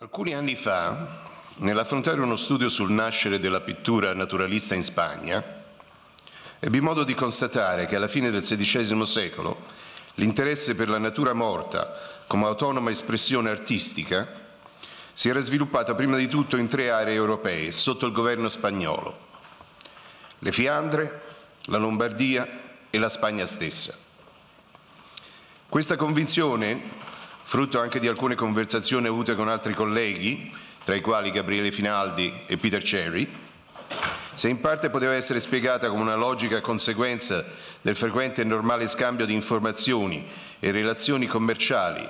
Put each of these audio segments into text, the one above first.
Alcuni anni fa, nell'affrontare uno studio sul nascere della pittura naturalista in Spagna, ebbi modo di constatare che alla fine del XVI secolo l'interesse per la natura morta come autonoma espressione artistica si era sviluppato prima di tutto in tre aree europee sotto il governo spagnolo, le Fiandre, la Lombardia e la Spagna stessa. Questa convinzione frutto anche di alcune conversazioni avute con altri colleghi, tra i quali Gabriele Finaldi e Peter Cherry, se in parte poteva essere spiegata come una logica conseguenza del frequente e normale scambio di informazioni e relazioni commerciali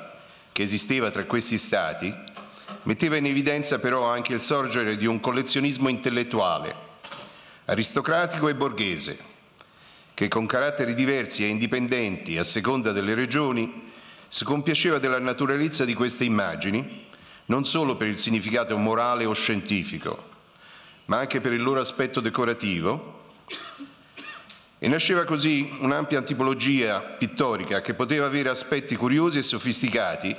che esisteva tra questi Stati, metteva in evidenza però anche il sorgere di un collezionismo intellettuale, aristocratico e borghese, che con caratteri diversi e indipendenti a seconda delle regioni si compiaceva della naturalezza di queste immagini, non solo per il significato morale o scientifico, ma anche per il loro aspetto decorativo, e nasceva così un'ampia antipologia pittorica che poteva avere aspetti curiosi e sofisticati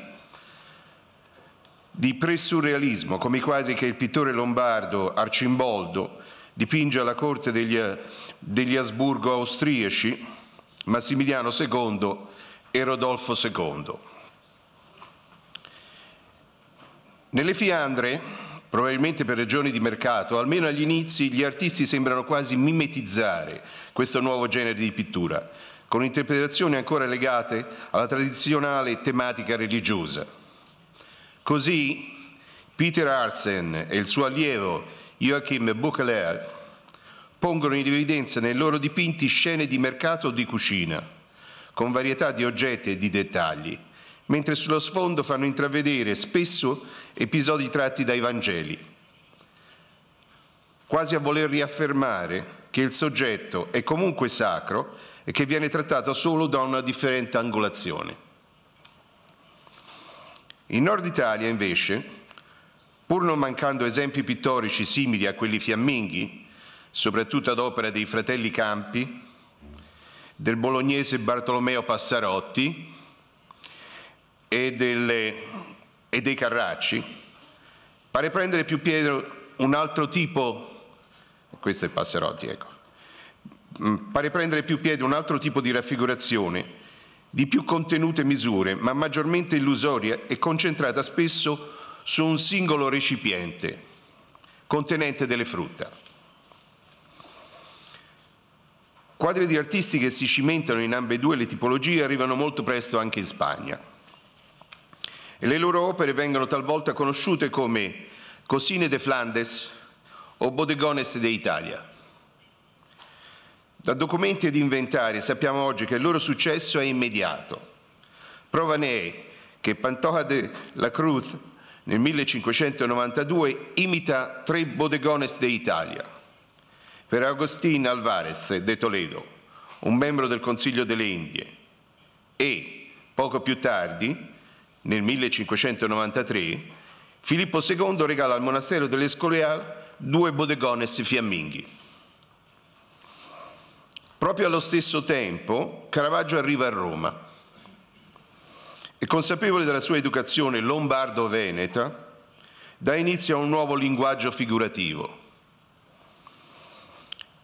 di presurrealismo, come i quadri che il pittore lombardo Arcimboldo dipinge alla corte degli, degli Asburgo austriaci, Massimiliano II e Rodolfo II. Nelle Fiandre, probabilmente per ragioni di mercato, almeno agli inizi gli artisti sembrano quasi mimetizzare questo nuovo genere di pittura, con interpretazioni ancora legate alla tradizionale tematica religiosa. Così Peter Arsen e il suo allievo Joachim Buchler pongono in evidenza nei loro dipinti scene di mercato o di cucina, con varietà di oggetti e di dettagli, mentre sullo sfondo fanno intravedere spesso episodi tratti dai Vangeli, quasi a voler riaffermare che il soggetto è comunque sacro e che viene trattato solo da una differente angolazione. In Nord Italia, invece, pur non mancando esempi pittorici simili a quelli fiamminghi, soprattutto ad opera dei fratelli Campi, del bolognese Bartolomeo Passarotti e, delle, e dei Carracci, pare prendere più piede un altro tipo, questo è Passarotti, ecco, mm, pare prendere più piede un altro tipo di raffigurazione, di più contenute misure, ma maggiormente illusoria e concentrata spesso su un singolo recipiente contenente delle frutta. Quadri di artisti che si cimentano in ambedue le tipologie arrivano molto presto anche in Spagna e le loro opere vengono talvolta conosciute come Cosine de Flandes o Bodegones de Italia. Da documenti ed inventari sappiamo oggi che il loro successo è immediato. Prova ne è che Pantoja de la Cruz nel 1592 imita tre bodegones de Italia per Agostino Alvarez de Toledo, un membro del Consiglio delle Indie, e poco più tardi, nel 1593, Filippo II regala al monastero dell'Escorial due bodegones fiamminghi. Proprio allo stesso tempo Caravaggio arriva a Roma e consapevole della sua educazione lombardo-veneta dà inizio a un nuovo linguaggio figurativo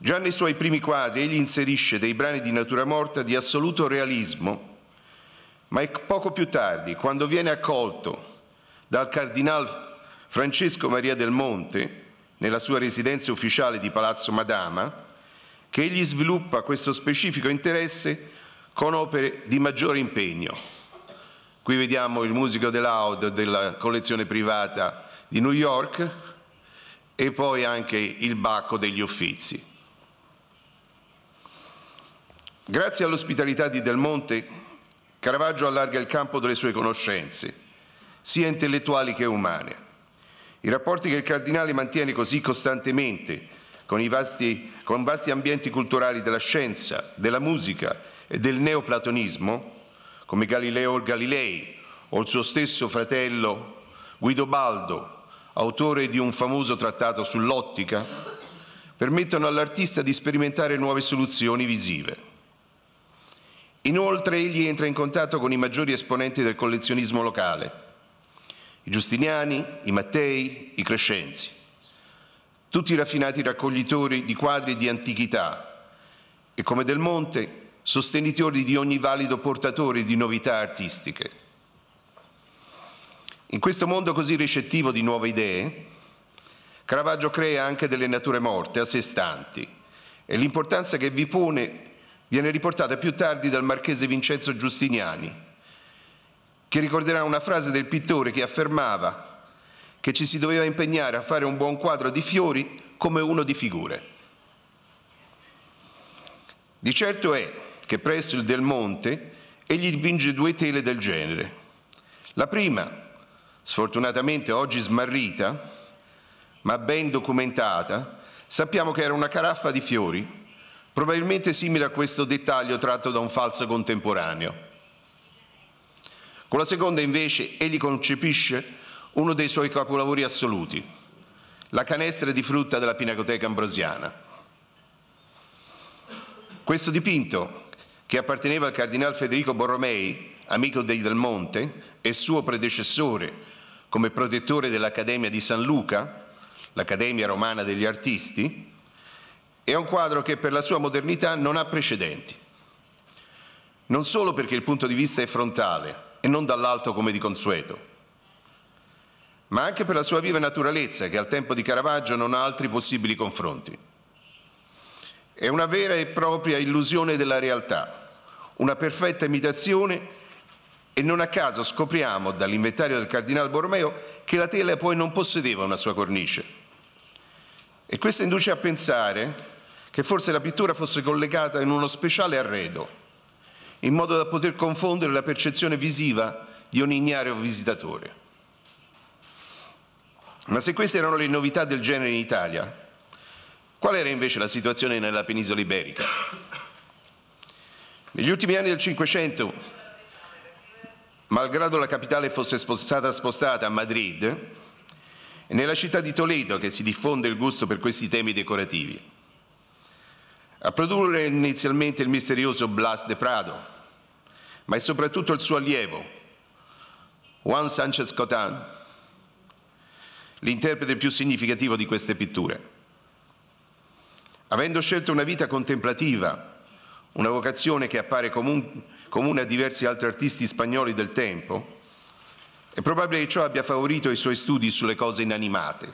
Già nei suoi primi quadri egli inserisce dei brani di natura morta di assoluto realismo, ma è poco più tardi, quando viene accolto dal cardinal Francesco Maria del Monte nella sua residenza ufficiale di Palazzo Madama, che egli sviluppa questo specifico interesse con opere di maggiore impegno. Qui vediamo il musico de Loud della collezione privata di New York e poi anche il Bacco degli Uffizi. Grazie all'ospitalità di Del Monte, Caravaggio allarga il campo delle sue conoscenze, sia intellettuali che umane. I rapporti che il cardinale mantiene così costantemente con, i vasti, con vasti ambienti culturali della scienza, della musica e del neoplatonismo, come Galileo Galilei o il suo stesso fratello Guido Baldo, autore di un famoso trattato sull'ottica, permettono all'artista di sperimentare nuove soluzioni visive. Inoltre egli entra in contatto con i maggiori esponenti del collezionismo locale, i Giustiniani, i Mattei, i Crescenzi, tutti raffinati raccoglitori di quadri di antichità e come Del Monte sostenitori di ogni valido portatore di novità artistiche. In questo mondo così ricettivo di nuove idee, Caravaggio crea anche delle nature morte, a sé stanti, e l'importanza che vi pone viene riportata più tardi dal marchese Vincenzo Giustiniani, che ricorderà una frase del pittore che affermava che ci si doveva impegnare a fare un buon quadro di fiori come uno di figure. Di certo è che presso il Del Monte egli dipinge due tele del genere. La prima, sfortunatamente oggi smarrita, ma ben documentata, sappiamo che era una caraffa di fiori probabilmente simile a questo dettaglio tratto da un falso contemporaneo. Con la seconda invece egli concepisce uno dei suoi capolavori assoluti, la canestra di frutta della Pinacoteca Ambrosiana. Questo dipinto, che apparteneva al cardinal Federico Borromei, amico dei Del Monte, e suo predecessore come protettore dell'Accademia di San Luca, l'Accademia Romana degli Artisti, è un quadro che per la sua modernità non ha precedenti, non solo perché il punto di vista è frontale e non dall'alto come di consueto, ma anche per la sua viva naturalezza che al tempo di Caravaggio non ha altri possibili confronti. È una vera e propria illusione della realtà, una perfetta imitazione e non a caso scopriamo dall'inventario del cardinale Borromeo che la tela poi non possedeva una sua cornice. E questo induce a pensare che forse la pittura fosse collegata in uno speciale arredo, in modo da poter confondere la percezione visiva di un ignaro visitatore. Ma se queste erano le novità del genere in Italia, qual era invece la situazione nella penisola iberica? Negli ultimi anni del Cinquecento, malgrado la capitale fosse stata spostata a Madrid, è nella città di Toledo che si diffonde il gusto per questi temi decorativi. A produrre inizialmente il misterioso Blas de Prado, ma è soprattutto il suo allievo, Juan Sanchez Cotán, l'interprete più significativo di queste pitture. Avendo scelto una vita contemplativa, una vocazione che appare comune a diversi altri artisti spagnoli del tempo, è probabile che ciò abbia favorito i suoi studi sulle cose inanimate.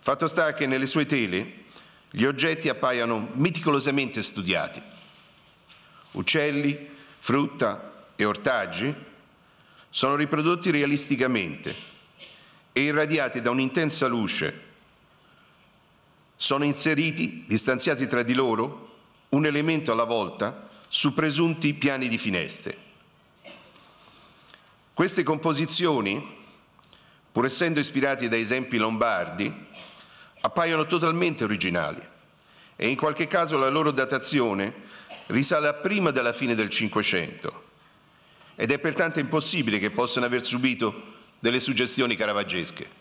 Fatto sta che nelle sue tele gli oggetti appaiono meticolosamente studiati. Uccelli, frutta e ortaggi sono riprodotti realisticamente e irradiati da un'intensa luce. Sono inseriti, distanziati tra di loro, un elemento alla volta su presunti piani di finestre. Queste composizioni, pur essendo ispirate da esempi lombardi, appaiono totalmente originali e in qualche caso la loro datazione risale a prima della fine del Cinquecento ed è pertanto impossibile che possano aver subito delle suggestioni caravaggesche.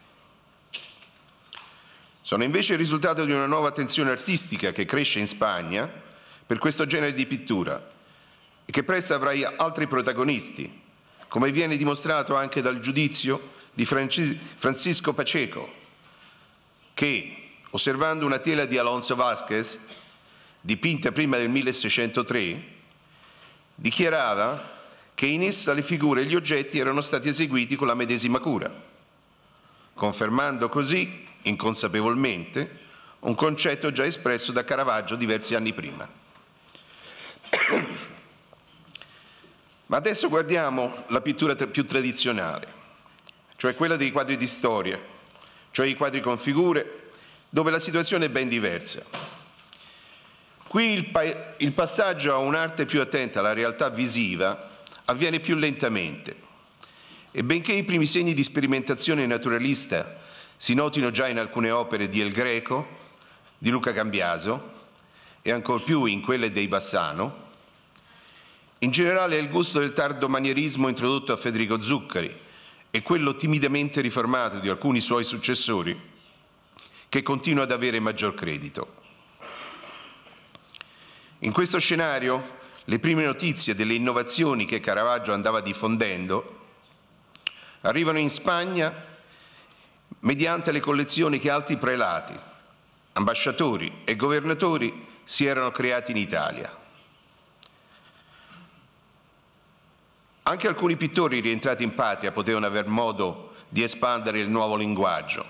Sono invece il risultato di una nuova attenzione artistica che cresce in Spagna per questo genere di pittura e che presto avrà altri protagonisti, come viene dimostrato anche dal giudizio di Francisco Paceco, che osservando una tela di Alonso Vázquez, dipinta prima del 1603, dichiarava che in essa le figure e gli oggetti erano stati eseguiti con la medesima cura, confermando così, inconsapevolmente, un concetto già espresso da Caravaggio diversi anni prima. Ma adesso guardiamo la pittura più tradizionale, cioè quella dei quadri di storia, cioè i quadri con figure, dove la situazione è ben diversa. Qui il, pa il passaggio a un'arte più attenta alla realtà visiva avviene più lentamente e benché i primi segni di sperimentazione naturalista si notino già in alcune opere di El Greco, di Luca Cambiaso e ancor più in quelle dei Bassano, in generale è il gusto del tardo manierismo introdotto a Federico Zuccari e quello timidamente riformato di alcuni suoi successori che continua ad avere maggior credito. In questo scenario le prime notizie delle innovazioni che Caravaggio andava diffondendo arrivano in Spagna mediante le collezioni che altri prelati, ambasciatori e governatori si erano creati in Italia. Anche alcuni pittori rientrati in patria potevano aver modo di espandere il nuovo linguaggio,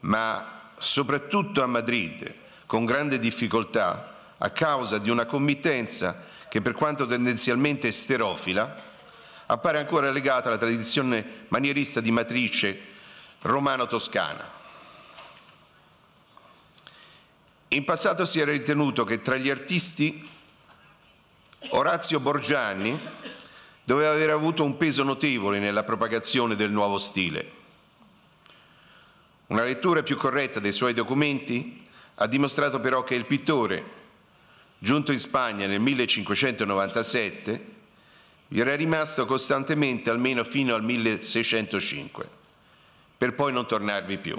ma soprattutto a Madrid, con grande difficoltà a causa di una committenza che per quanto tendenzialmente esterofila appare ancora legata alla tradizione manierista di matrice romano-toscana. In passato si era ritenuto che tra gli artisti Orazio Borgianni doveva aver avuto un peso notevole nella propagazione del nuovo stile una lettura più corretta dei suoi documenti ha dimostrato però che il pittore, giunto in Spagna nel 1597, vi era rimasto costantemente almeno fino al 1605, per poi non tornarvi più.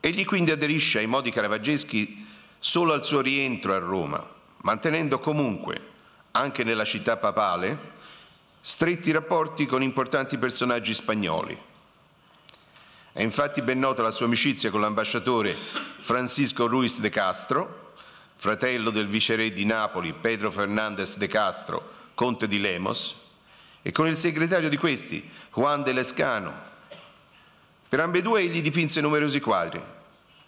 Egli quindi aderisce ai modi caravaggeschi solo al suo rientro a Roma, mantenendo comunque, anche nella città papale, stretti rapporti con importanti personaggi spagnoli, è infatti ben nota la sua amicizia con l'ambasciatore Francisco Ruiz de Castro, fratello del viceré di Napoli Pedro Fernandez de Castro, conte di Lemos, e con il segretario di questi, Juan de Lescano. Per ambedue egli dipinse numerosi quadri,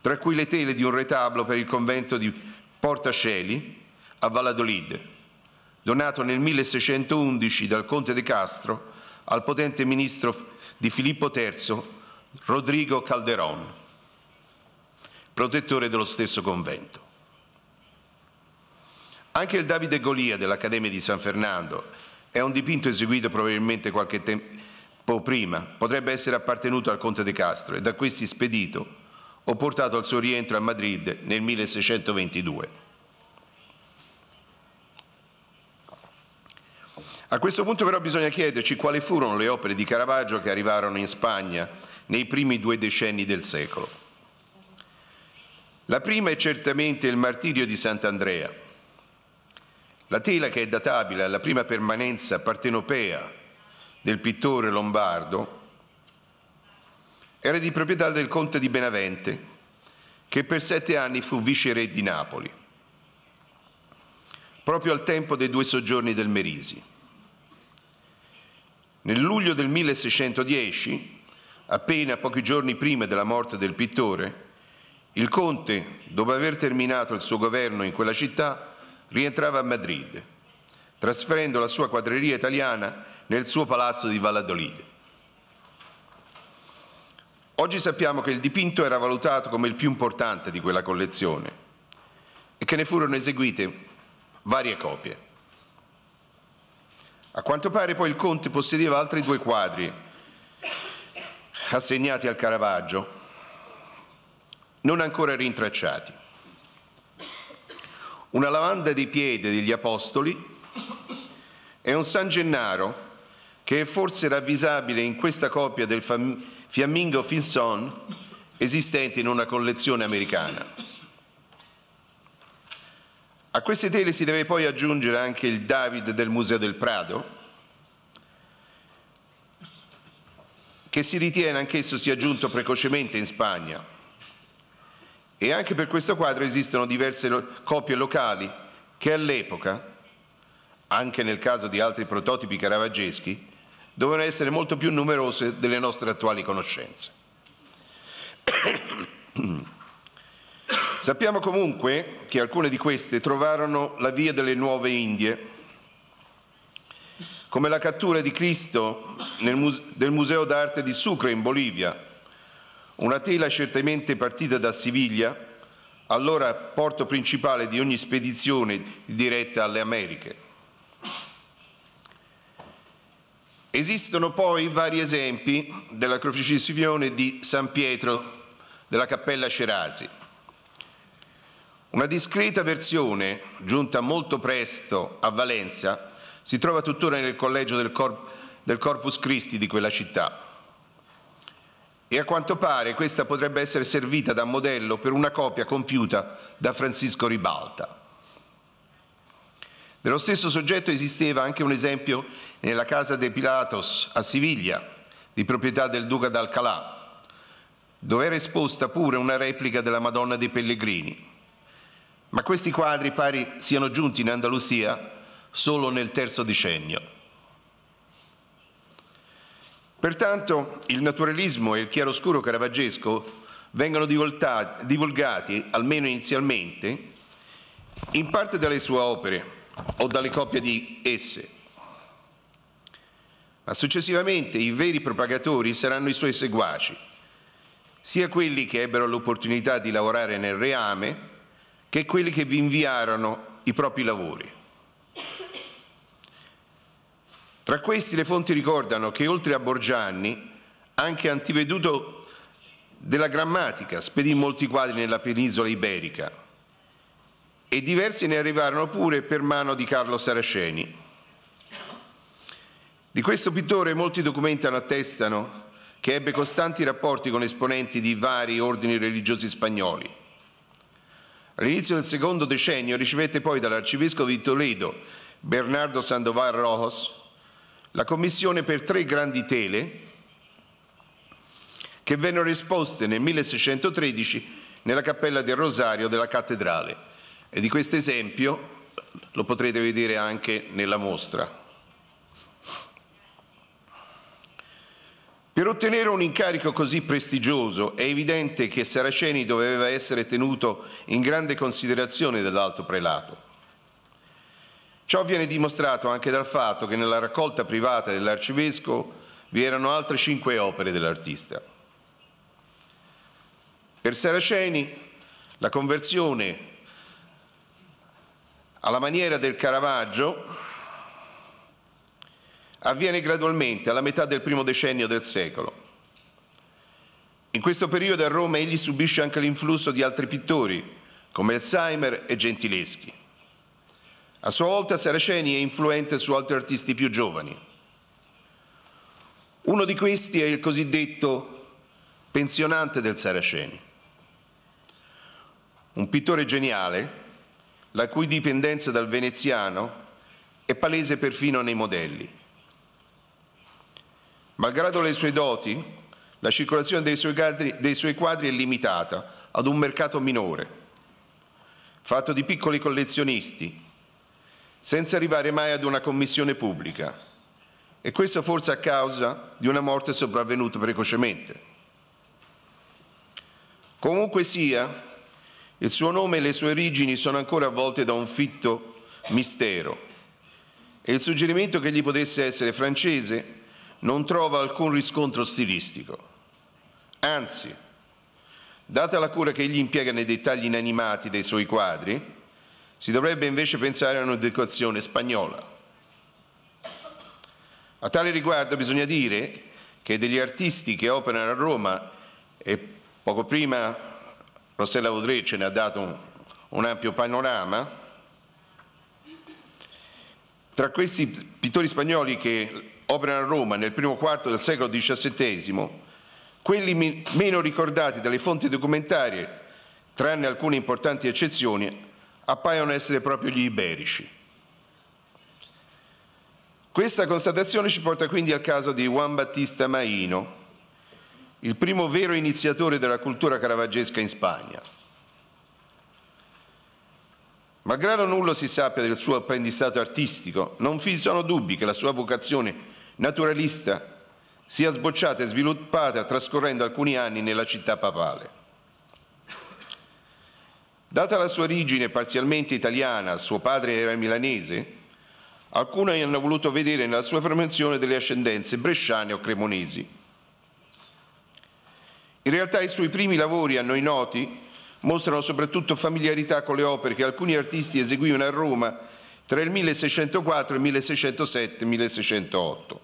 tra cui le tele di un retablo per il convento di Portasceli a Valladolid, donato nel 1611 dal conte de Castro al potente ministro di Filippo III Rodrigo Calderon, protettore dello stesso convento. Anche il Davide Golia dell'Accademia di San Fernando è un dipinto eseguito probabilmente qualche tempo prima, potrebbe essere appartenuto al conte De Castro e da questi spedito o portato al suo rientro a Madrid nel 1622. A questo punto però bisogna chiederci quali furono le opere di Caravaggio che arrivarono in Spagna nei primi due decenni del secolo. La prima è certamente il martirio di Sant'Andrea. La tela che è databile alla prima permanenza partenopea del pittore lombardo era di proprietà del conte di Benavente, che per sette anni fu viceré di Napoli, proprio al tempo dei due soggiorni del Merisi. Nel luglio del 1610 appena pochi giorni prima della morte del pittore, il conte, dopo aver terminato il suo governo in quella città, rientrava a Madrid, trasferendo la sua quadreria italiana nel suo palazzo di Valladolid. Oggi sappiamo che il dipinto era valutato come il più importante di quella collezione e che ne furono eseguite varie copie. A quanto pare poi il conte possedeva altri due quadri assegnati al Caravaggio, non ancora rintracciati. Una lavanda di piede degli Apostoli e un San Gennaro che è forse ravvisabile in questa copia del Fiammingo Finson esistente in una collezione americana. A queste tele si deve poi aggiungere anche il David del Museo del Prado, che si ritiene anch'esso sia giunto precocemente in Spagna. E anche per questo quadro esistono diverse lo copie locali che all'epoca, anche nel caso di altri prototipi caravaggeschi, dovevano essere molto più numerose delle nostre attuali conoscenze. Sappiamo comunque che alcune di queste trovarono la via delle nuove Indie come la cattura di Cristo muse del Museo d'arte di Sucre in Bolivia, una tela certamente partita da Siviglia, allora porto principale di ogni spedizione diretta alle Americhe. Esistono poi vari esempi della crocifissione di San Pietro della Cappella Cerasi. Una discreta versione, giunta molto presto a Valenza, si trova tuttora nel collegio del, Corp del Corpus Christi di quella città e a quanto pare questa potrebbe essere servita da modello per una copia compiuta da Francisco Ribalta. Dello stesso soggetto esisteva anche un esempio nella casa de Pilatos a Siviglia, di proprietà del duca d'Alcalà, dove era esposta pure una replica della Madonna dei Pellegrini. Ma questi quadri pari siano giunti in Andalusia solo nel terzo decennio. Pertanto il naturalismo e il chiaroscuro caravaggesco vengono divulgati, almeno inizialmente, in parte dalle sue opere o dalle copie di esse, ma successivamente i veri propagatori saranno i suoi seguaci, sia quelli che ebbero l'opportunità di lavorare nel reame che quelli che vi inviarono i propri lavori. Tra questi le fonti ricordano che oltre a Borgianni anche Antiveduto della Grammatica spedì molti quadri nella penisola iberica e diversi ne arrivarono pure per mano di Carlo Saraceni. Di questo pittore molti documenti attestano che ebbe costanti rapporti con esponenti di vari ordini religiosi spagnoli. All'inizio del secondo decennio ricevette poi dall'arcivescovo di Toledo Bernardo Sandoval Rojos la Commissione per tre grandi tele che vennero esposte nel 1613 nella Cappella del Rosario della Cattedrale e di questo esempio lo potrete vedere anche nella mostra. Per ottenere un incarico così prestigioso è evidente che Saraceni doveva essere tenuto in grande considerazione dall'alto prelato. Ciò viene dimostrato anche dal fatto che nella raccolta privata dell'arcivescovo vi erano altre cinque opere dell'artista. Per Saraceni la conversione alla maniera del Caravaggio avviene gradualmente alla metà del primo decennio del secolo. In questo periodo a Roma egli subisce anche l'influsso di altri pittori come Alzheimer e Gentileschi. A sua volta Saraceni è influente su altri artisti più giovani. Uno di questi è il cosiddetto pensionante del Saraceni, un pittore geniale la cui dipendenza dal veneziano è palese perfino nei modelli. Malgrado le sue doti, la circolazione dei suoi, quadri, dei suoi quadri è limitata ad un mercato minore, fatto di piccoli collezionisti senza arrivare mai ad una commissione pubblica. E questo forse a causa di una morte sopravvenuta precocemente. Comunque sia, il suo nome e le sue origini sono ancora avvolte da un fitto mistero e il suggerimento che gli potesse essere francese non trova alcun riscontro stilistico. Anzi, data la cura che egli impiega nei dettagli inanimati dei suoi quadri, si dovrebbe invece pensare a un'educazione spagnola. A tale riguardo bisogna dire che degli artisti che operano a Roma, e poco prima Rossella Vaudré ce ne ha dato un, un ampio panorama, tra questi pittori spagnoli che operano a Roma nel primo quarto del secolo XVII, quelli meno ricordati dalle fonti documentarie, tranne alcune importanti eccezioni, appaiono essere proprio gli iberici. Questa constatazione ci porta quindi al caso di Juan Battista Maino, il primo vero iniziatore della cultura caravaggesca in Spagna. Malgrado nulla si sappia del suo apprendistato artistico, non vi sono dubbi che la sua vocazione naturalista sia sbocciata e sviluppata trascorrendo alcuni anni nella città papale. Data la sua origine parzialmente italiana, suo padre era milanese, alcuni hanno voluto vedere nella sua formazione delle ascendenze bresciane o cremonesi. In realtà i suoi primi lavori a noi noti mostrano soprattutto familiarità con le opere che alcuni artisti eseguivano a Roma tra il 1604 e il 1607 1608.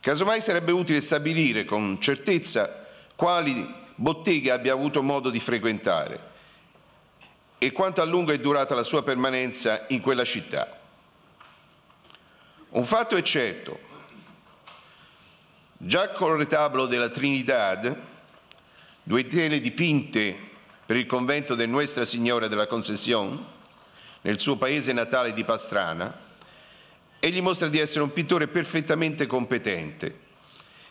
Casomai sarebbe utile stabilire con certezza quali botteghe abbia avuto modo di frequentare e quanto a lungo è durata la sua permanenza in quella città. Un fatto è certo, già col retablo della Trinidad, due tele dipinte per il convento del Nuestra Signora della Concessione, nel suo paese natale di Pastrana, egli mostra di essere un pittore perfettamente competente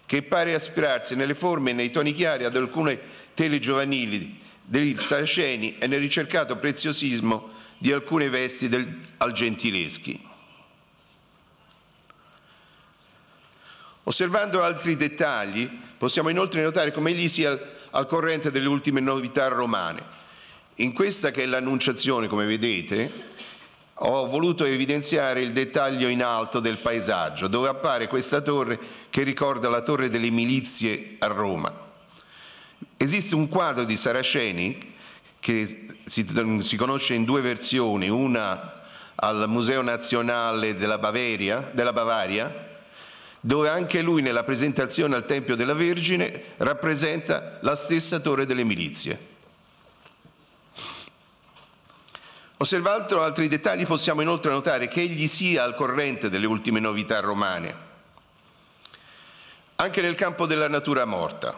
che pare aspirarsi nelle forme e nei toni chiari ad alcune tele giovanili degli Saraceni e nel ricercato preziosismo di alcune vesti del, al Gentileschi. Osservando altri dettagli, possiamo inoltre notare come egli sia al, al corrente delle ultime novità romane. In questa che è l'annunciazione, come vedete, ho voluto evidenziare il dettaglio in alto del paesaggio, dove appare questa torre che ricorda la torre delle milizie a Roma. Esiste un quadro di Saraceni che si, si conosce in due versioni, una al Museo Nazionale della, Bavaria, della Bavaria, dove anche lui nella presentazione al Tempio della Vergine rappresenta la stessa torre delle milizie. Osservando altri dettagli possiamo inoltre notare che egli sia al corrente delle ultime novità romane, anche nel campo della natura morta.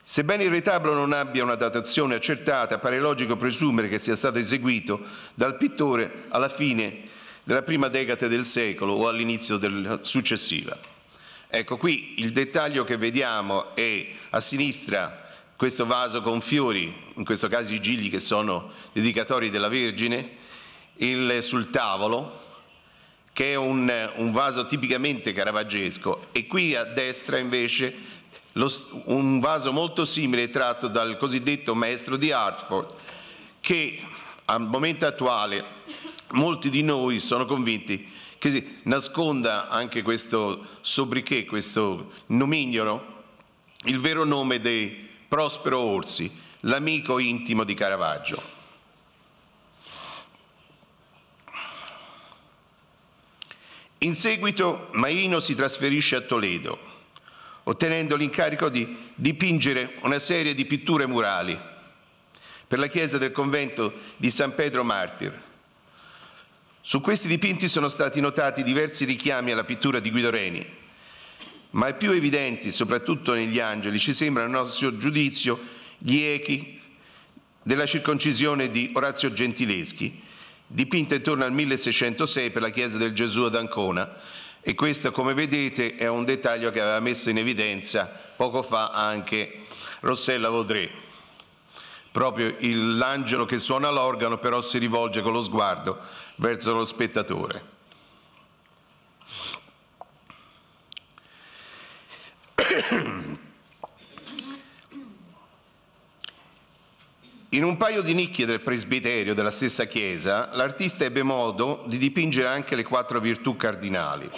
Sebbene il retablo non abbia una datazione accertata, pare logico presumere che sia stato eseguito dal pittore alla fine della prima decade del secolo o all'inizio della successiva. Ecco, qui il dettaglio che vediamo è a sinistra questo vaso con fiori, in questo caso i gigli che sono dedicatori della Vergine, il, sul tavolo, che è un, un, vaso tipicamente caravaggesco, e qui a destra invece lo, un vaso molto simile tratto dal cosiddetto maestro di Hartford, che al momento attuale molti di noi sono convinti che si nasconda anche questo sobriquet, questo nomignolo, il vero nome dei Prospero Orsi, l'amico intimo di Caravaggio. In seguito Maino si trasferisce a Toledo, ottenendo l'incarico di dipingere una serie di pitture murali per la chiesa del convento di San Pedro Martir. Su questi dipinti sono stati notati diversi richiami alla pittura di Guido Reni, ma i più evidenti, soprattutto negli angeli, ci sembrano a nostro giudizio gli echi della circoncisione di Orazio Gentileschi, dipinta intorno al 1606 per la chiesa del Gesù ad Ancona. E questo, come vedete, è un dettaglio che aveva messo in evidenza poco fa anche Rossella Vaudré. Proprio l'angelo che suona l'organo però si rivolge con lo sguardo verso lo spettatore. In un paio di nicchie del presbiterio della stessa chiesa, l'artista ebbe modo di dipingere anche le quattro virtù cardinali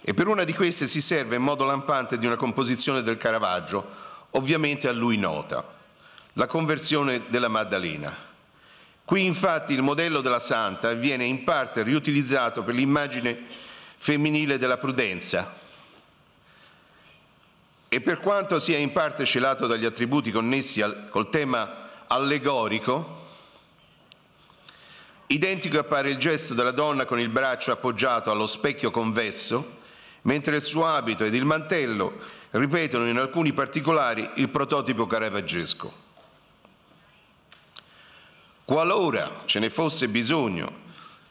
e per una di queste si serve in modo lampante di una composizione del Caravaggio, ovviamente a lui nota, la conversione della Maddalena. Qui infatti il modello della Santa viene in parte riutilizzato per l'immagine femminile della prudenza, e per quanto sia in parte celato dagli attributi connessi al, col tema allegorico, identico appare il gesto della donna con il braccio appoggiato allo specchio convesso, mentre il suo abito ed il mantello ripetono in alcuni particolari il prototipo caravaggesco. Qualora ce ne fosse bisogno,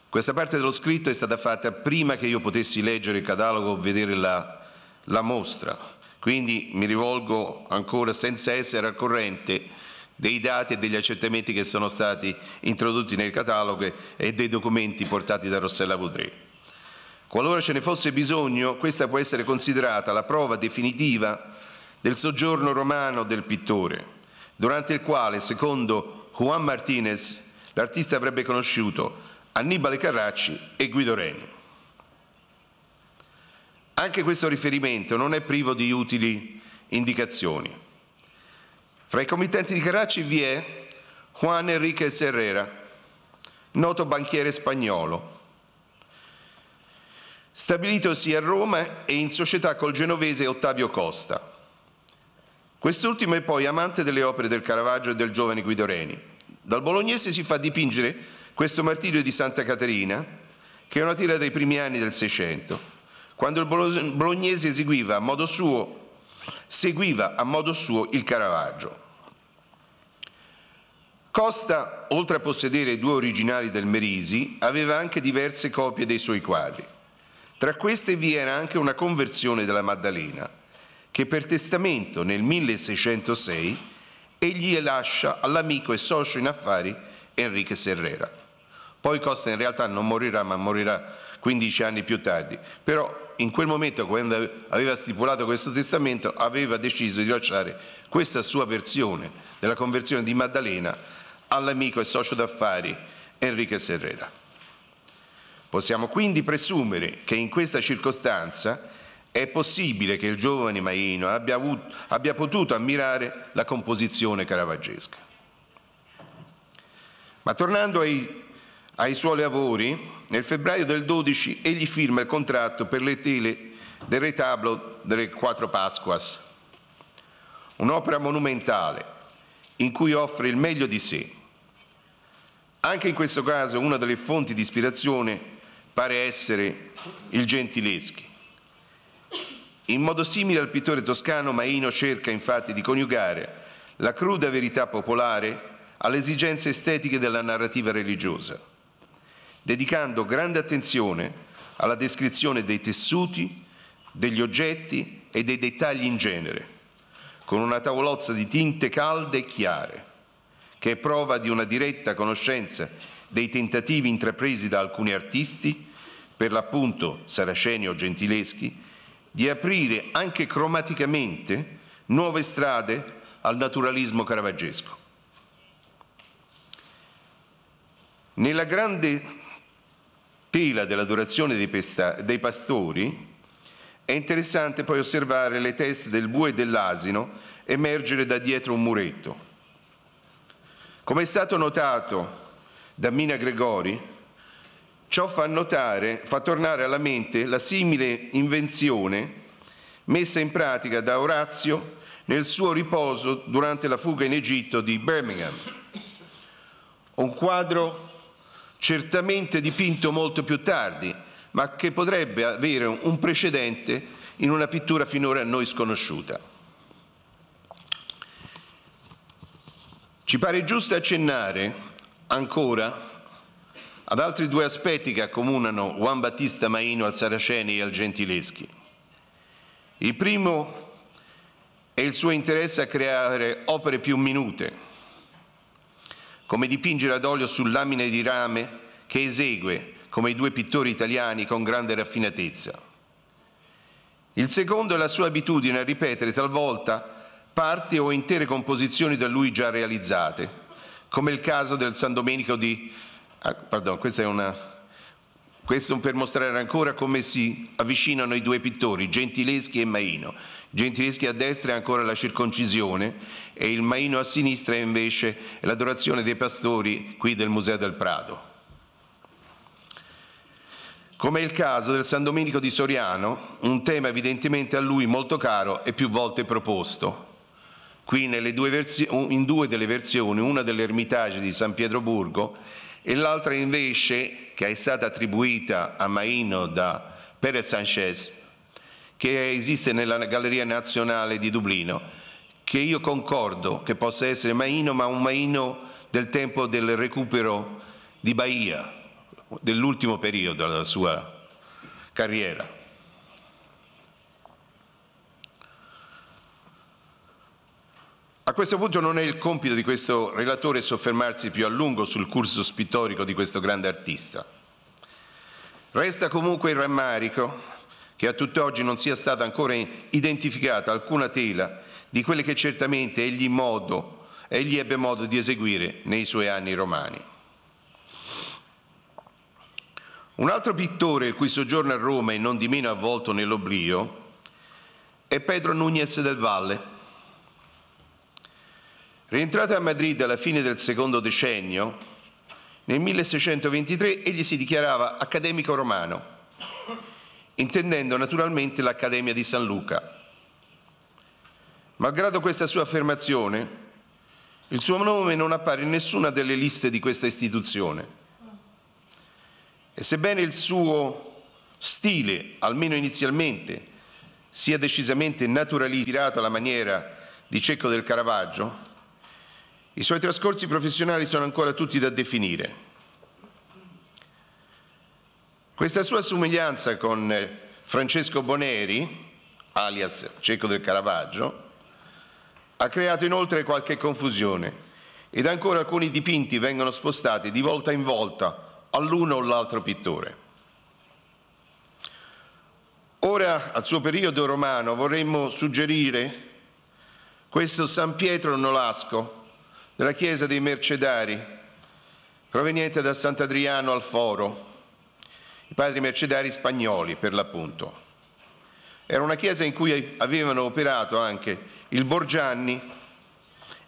questa parte dello scritto è stata fatta prima che io potessi leggere il catalogo o vedere la, la mostra, quindi mi rivolgo ancora senza essere al corrente dei dati e degli accertamenti che sono stati introdotti nel catalogo e dei documenti portati da Rossella Vaudré. Qualora ce ne fosse bisogno, questa può essere considerata la prova definitiva del soggiorno romano del pittore, durante il quale, secondo Juan Martinez, l'artista avrebbe conosciuto Annibale Carracci e Guido Reni. Anche questo riferimento non è privo di utili indicazioni. Fra i committenti di Carracci vi è Juan Enrique Serrera, noto banchiere spagnolo, stabilitosi a Roma e in società col genovese Ottavio Costa. Quest'ultimo è poi amante delle opere del Caravaggio e del giovane Guido Reni. Dal bolognese si fa dipingere questo martirio di Santa Caterina, che è una tira dei primi anni del Seicento quando il bolognese eseguiva a modo suo, seguiva a modo suo il Caravaggio. Costa, oltre a possedere due originali del Merisi, aveva anche diverse copie dei suoi quadri. Tra queste vi era anche una conversione della Maddalena, che per testamento nel 1606 egli lascia all'amico e socio in affari Enrique Serrera. Poi Costa in realtà non morirà, ma morirà 15 anni più tardi, però in quel momento, quando aveva stipulato questo testamento, aveva deciso di lasciare questa sua versione della conversione di Maddalena all'amico e socio d'affari Enrique Serrera. Possiamo quindi presumere che in questa circostanza è possibile che il giovane Maino abbia, avuto, abbia potuto ammirare la composizione caravaggesca. Ma tornando ai ai suoi lavori, nel febbraio del 12 egli firma il contratto per le tele del retablo delle Quattro Pasquas, un'opera monumentale in cui offre il meglio di sé. Anche in questo caso una delle fonti di ispirazione pare essere il Gentileschi. In modo simile al pittore toscano, Maino cerca infatti di coniugare la cruda verità popolare alle esigenze estetiche della narrativa religiosa dedicando grande attenzione alla descrizione dei tessuti, degli oggetti e dei dettagli in genere, con una tavolozza di tinte calde e chiare, che è prova di una diretta conoscenza dei tentativi intrapresi da alcuni artisti, per l'appunto saraceni o gentileschi, di aprire anche cromaticamente nuove strade al naturalismo caravaggesco. Nella grande pila della durazione dei, pesta, dei pastori, è interessante poi osservare le teste del bue e dell'asino emergere da dietro un muretto. Come è stato notato da Mina Gregori, ciò fa, notare, fa tornare alla mente la simile invenzione messa in pratica da Orazio nel suo riposo durante la fuga in Egitto di Birmingham. Un quadro certamente dipinto molto più tardi, ma che potrebbe avere un precedente in una pittura finora a noi sconosciuta. Ci pare giusto accennare ancora ad altri due aspetti che accomunano Juan Battista Maino al Saraceni e al Gentileschi. Il primo è il suo interesse a creare opere più minute, come dipingere ad olio su lamine di rame che esegue, come i due pittori italiani, con grande raffinatezza. Il secondo è la sua abitudine a ripetere talvolta parti o intere composizioni da lui già realizzate, come il caso del San Domenico di... Ah, pardon, questa è una... Questo per mostrare ancora come si avvicinano i due pittori, Gentileschi e Maino. Gentileschi a destra è ancora la circoncisione e il Maino a sinistra è invece l'adorazione dei pastori qui del Museo del Prado. Come è il caso del San Domenico di Soriano, un tema evidentemente a lui molto caro e più volte proposto. Qui due in due delle versioni, una dell'Ermitage di San Pietroburgo e l'altra invece che è stata attribuita a Maino da Perez Sanchez, che esiste nella Galleria Nazionale di Dublino, che io concordo che possa essere Maino, ma un Maino del tempo del recupero di Bahia, dell'ultimo periodo della sua carriera. A questo punto non è il compito di questo relatore soffermarsi più a lungo sul curso spittorico di questo grande artista. Resta comunque il rammarico che a tutt'oggi non sia stata ancora identificata alcuna tela di quelle che certamente egli, modo, egli ebbe modo di eseguire nei suoi anni romani. Un altro pittore il cui soggiorno a Roma è non di meno avvolto nell'oblio è Pedro Núñez del Valle. Rientrato a Madrid alla fine del secondo decennio, nel 1623 egli si dichiarava accademico romano intendendo naturalmente l'Accademia di San Luca. Malgrado questa sua affermazione, il suo nome non appare in nessuna delle liste di questa istituzione. E sebbene il suo stile, almeno inizialmente, sia decisamente naturalizzato alla maniera di Cecco del Caravaggio, i suoi trascorsi professionali sono ancora tutti da definire. Questa sua somiglianza con eh, Francesco Boneri, alias Cecco del Caravaggio, ha creato inoltre qualche confusione ed ancora alcuni dipinti vengono spostati di volta in volta all'uno o l'altro pittore. Ora, al suo periodo romano, vorremmo suggerire questo San Pietro Nolasco della chiesa dei Mercedari, proveniente da Sant'Adriano al Foro, i padri mercedari spagnoli per l'appunto. Era una chiesa in cui avevano operato anche il Borgianni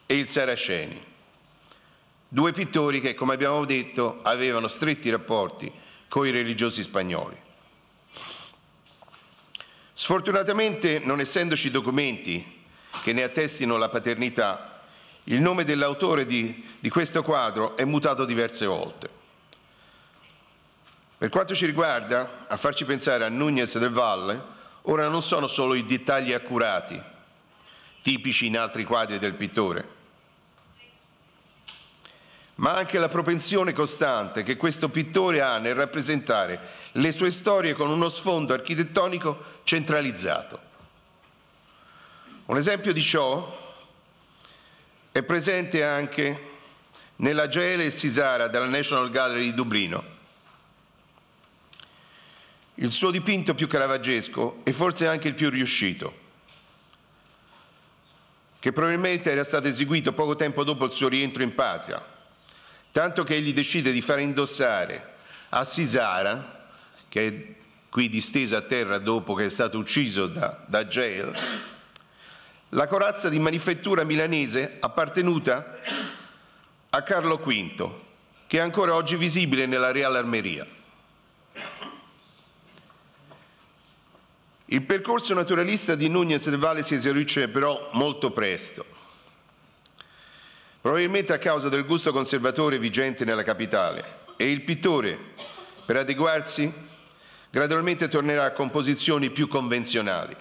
e il Saraceni, due pittori che, come abbiamo detto, avevano stretti rapporti con i religiosi spagnoli. Sfortunatamente, non essendoci documenti che ne attestino la paternità, il nome dell'autore di, di questo quadro è mutato diverse volte. Per quanto ci riguarda, a farci pensare a Nunez del Valle, ora non sono solo i dettagli accurati, tipici in altri quadri del pittore, ma anche la propensione costante che questo pittore ha nel rappresentare le sue storie con uno sfondo architettonico centralizzato. Un esempio di ciò è presente anche nella Gele Cisara della National Gallery di Dublino, il suo dipinto più caravaggesco e forse anche il più riuscito, che probabilmente era stato eseguito poco tempo dopo il suo rientro in patria, tanto che egli decide di far indossare a Sisara, che è qui disteso a terra dopo che è stato ucciso da, da Gel, la corazza di manifattura milanese appartenuta a Carlo V, che è ancora oggi visibile nella Real Armeria. Il percorso naturalista di Nunez del Valle si esaurisce però molto presto, probabilmente a causa del gusto conservatore vigente nella capitale e il pittore, per adeguarsi, gradualmente tornerà a composizioni più convenzionali.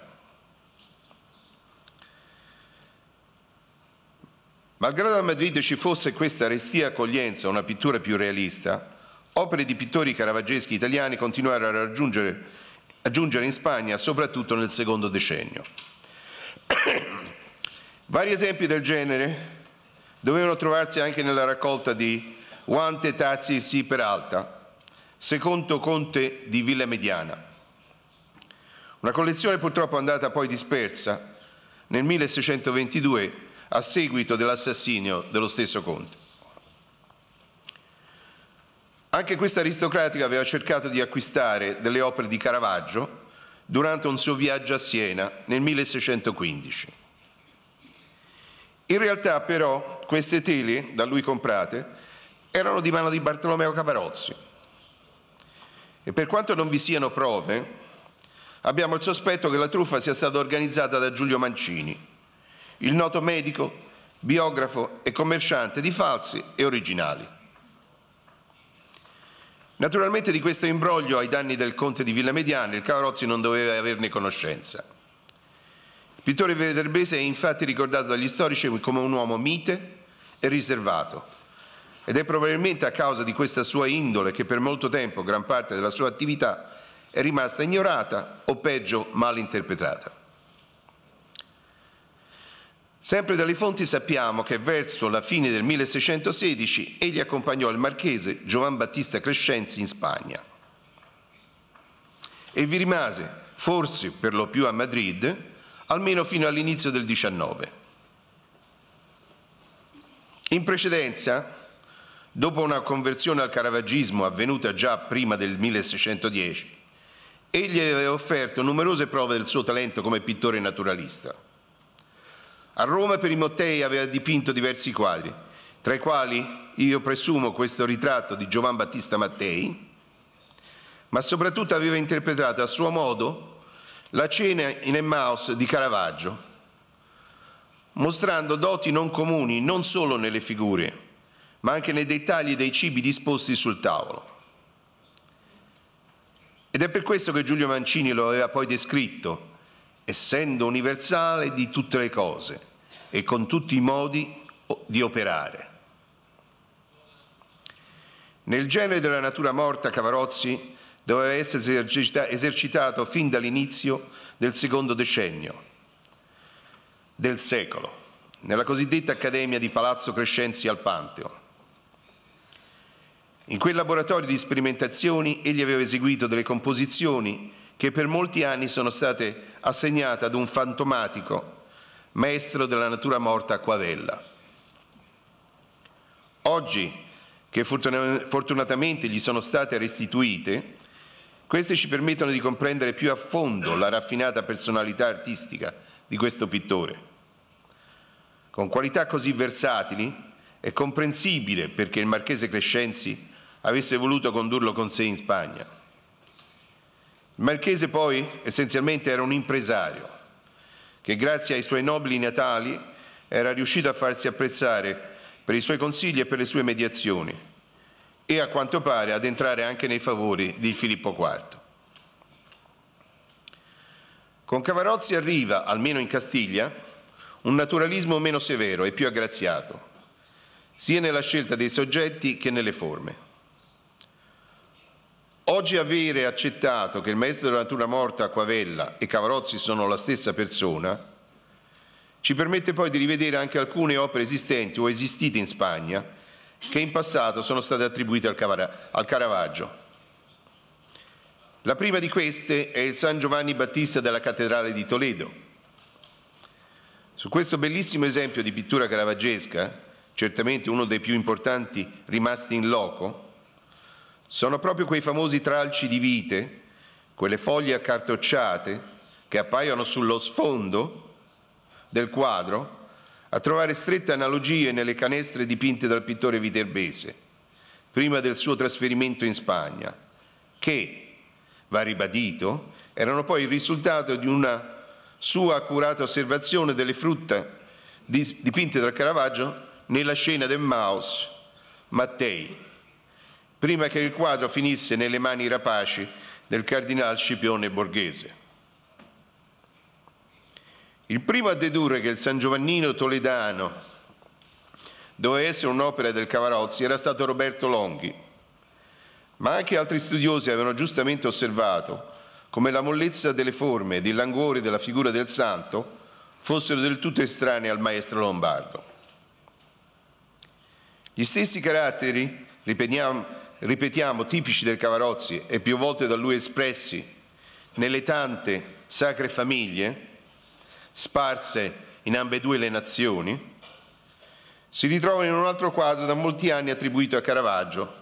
Malgrado a Madrid ci fosse questa restia accoglienza a una pittura più realista, opere di pittori caravaggeschi italiani continuarono a raggiungere a giungere in Spagna soprattutto nel secondo decennio. Vari esempi del genere dovevano trovarsi anche nella raccolta di Guante, Tassi e Si Peralta, secondo conte di Villa Mediana. Una collezione purtroppo andata poi dispersa nel 1622 a seguito dell'assassinio dello stesso conte. Anche questa aristocratica aveva cercato di acquistare delle opere di Caravaggio durante un suo viaggio a Siena nel 1615. In realtà però queste tele da lui comprate erano di mano di Bartolomeo Caparozzi e per quanto non vi siano prove abbiamo il sospetto che la truffa sia stata organizzata da Giulio Mancini, il noto medico, biografo e commerciante di falsi e originali. Naturalmente di questo imbroglio ai danni del conte di Villa Mediana il Cavarozzi non doveva averne conoscenza. Il pittore viterbese è infatti ricordato dagli storici come un uomo mite e riservato ed è probabilmente a causa di questa sua indole che per molto tempo gran parte della sua attività è rimasta ignorata o peggio mal interpretata. Sempre dalle fonti sappiamo che verso la fine del 1616 egli accompagnò il marchese Giovan Battista Crescenzi in Spagna e vi rimase, forse per lo più a Madrid, almeno fino all'inizio del 19. In precedenza, dopo una conversione al caravaggismo avvenuta già prima del 1610, egli aveva offerto numerose prove del suo talento come pittore naturalista a Roma Perimottei aveva dipinto diversi quadri, tra i quali io presumo questo ritratto di Giovan Battista Mattei, ma soprattutto aveva interpretato a suo modo la cena in Emmaus di Caravaggio, mostrando doti non comuni non solo nelle figure, ma anche nei dettagli dei cibi disposti sul tavolo. Ed è per questo che Giulio Mancini lo aveva poi descritto essendo universale di tutte le cose e con tutti i modi di operare. Nel genere della natura morta Cavarozzi doveva essere esercitato fin dall'inizio del secondo decennio del secolo, nella cosiddetta Accademia di Palazzo Crescenzi al Pantheon. In quel laboratorio di sperimentazioni egli aveva eseguito delle composizioni che per molti anni sono state assegnate ad un fantomatico maestro della natura morta a Quavella. Oggi, che fortunatamente gli sono state restituite, queste ci permettono di comprendere più a fondo la raffinata personalità artistica di questo pittore. Con qualità così versatili è comprensibile perché il marchese Crescenzi avesse voluto condurlo con sé in Spagna. Il Marchese poi essenzialmente era un impresario che grazie ai suoi nobili natali era riuscito a farsi apprezzare per i suoi consigli e per le sue mediazioni e a quanto pare ad entrare anche nei favori di Filippo IV. Con Cavarozzi arriva, almeno in Castiglia, un naturalismo meno severo e più aggraziato, sia nella scelta dei soggetti che nelle forme. Oggi avere accettato che il maestro della natura morta Quavella e Cavarozzi sono la stessa persona ci permette poi di rivedere anche alcune opere esistenti o esistite in Spagna che in passato sono state attribuite al, Caravaggio. La prima di queste è il San Giovanni Battista della Cattedrale di Toledo. Su questo bellissimo esempio di pittura caravaggesca, certamente uno dei più importanti rimasti in loco, sono proprio quei famosi tralci di vite, quelle foglie accartocciate che appaiono sullo sfondo del quadro, a trovare strette analogie nelle canestre dipinte dal pittore viterbese, prima del suo trasferimento in Spagna, che, va ribadito, erano poi il risultato di una sua accurata osservazione delle frutta dipinte dal Caravaggio nella scena del Maus Mattei prima che il quadro finisse nelle mani rapaci del cardinale Scipione Borghese. Il primo a dedurre che il San Giovannino Toledano doveva essere un'opera del Cavarozzi era stato Roberto Longhi, ma anche altri studiosi avevano giustamente osservato come la mollezza delle forme ed il languore della figura del santo fossero del tutto estranei al maestro lombardo. Gli stessi caratteri, ripetiamo, ripetiamo, tipici del Cavarozzi e più volte da lui espressi nelle tante sacre famiglie sparse in ambedue le nazioni, si ritrovano in un altro quadro da molti anni attribuito a Caravaggio,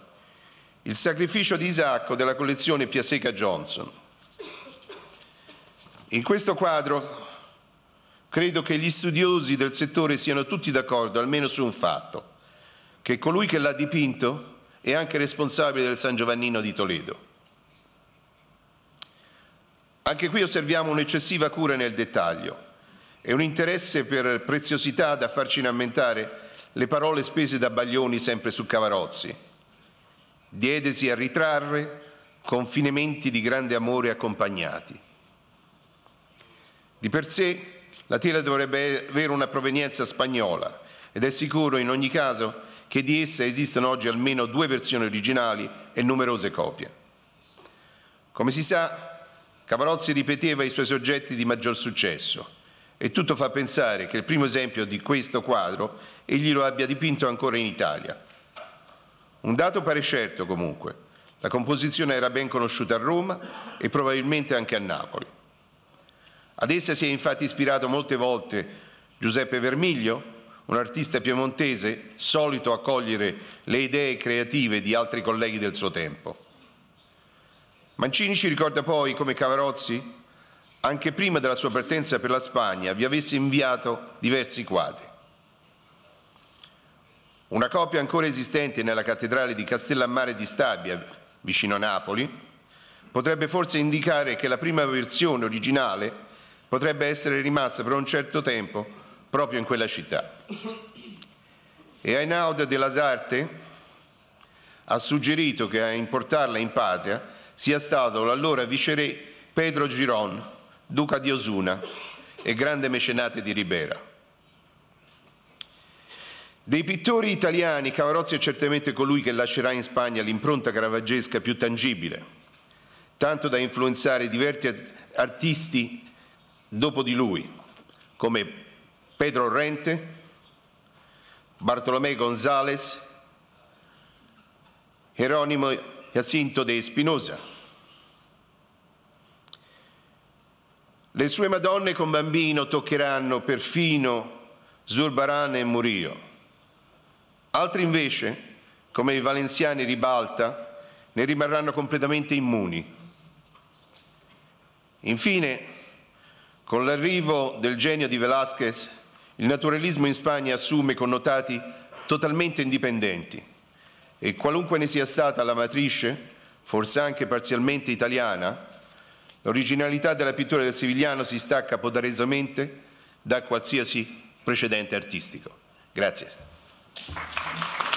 il sacrificio di Isacco della collezione Piaseca Johnson. In questo quadro credo che gli studiosi del settore siano tutti d'accordo, almeno su un fatto, che colui che l'ha dipinto e anche responsabile del San Giovannino di Toledo. Anche qui osserviamo un'eccessiva cura nel dettaglio e un interesse per preziosità da farci rammentare le parole spese da Baglioni sempre su Cavarozzi. Diedesi a ritrarre con finementi di grande amore accompagnati. Di per sé la tela dovrebbe avere una provenienza spagnola ed è sicuro in ogni caso che di essa esistono oggi almeno due versioni originali e numerose copie. Come si sa, Caparozzi ripeteva i suoi soggetti di maggior successo e tutto fa pensare che il primo esempio di questo quadro egli lo abbia dipinto ancora in Italia. Un dato pare certo comunque, la composizione era ben conosciuta a Roma e probabilmente anche a Napoli. Ad essa si è infatti ispirato molte volte Giuseppe Vermiglio, un artista piemontese solito a cogliere le idee creative di altri colleghi del suo tempo. Mancini ci ricorda poi come Cavarozzi, anche prima della sua partenza per la Spagna, vi avesse inviato diversi quadri. Una copia ancora esistente nella cattedrale di Castellammare di Stabia, vicino a Napoli, potrebbe forse indicare che la prima versione originale potrebbe essere rimasta per un certo tempo proprio in quella città. E Einaud Dell'Asarte ha suggerito che a importarla in patria sia stato l'allora viceré Pedro Giron, duca di Osuna e grande mecenate di Ribera. Dei pittori italiani, Cavarozzi è certamente colui che lascerà in Spagna l'impronta caravaggesca più tangibile, tanto da influenzare diversi artisti dopo di lui, come Pedro Rente, Bartolomé González, Jerónimo Jacinto de Espinosa. Le sue madonne con bambino toccheranno perfino Zurbarán e Murillo. Altri invece, come i valenziani Ribalta, ne rimarranno completamente immuni. Infine, con l'arrivo del genio di Velázquez il naturalismo in Spagna assume connotati totalmente indipendenti e qualunque ne sia stata la matrice, forse anche parzialmente italiana, l'originalità della pittura del Sivigliano si stacca poderosamente da qualsiasi precedente artistico. Grazie.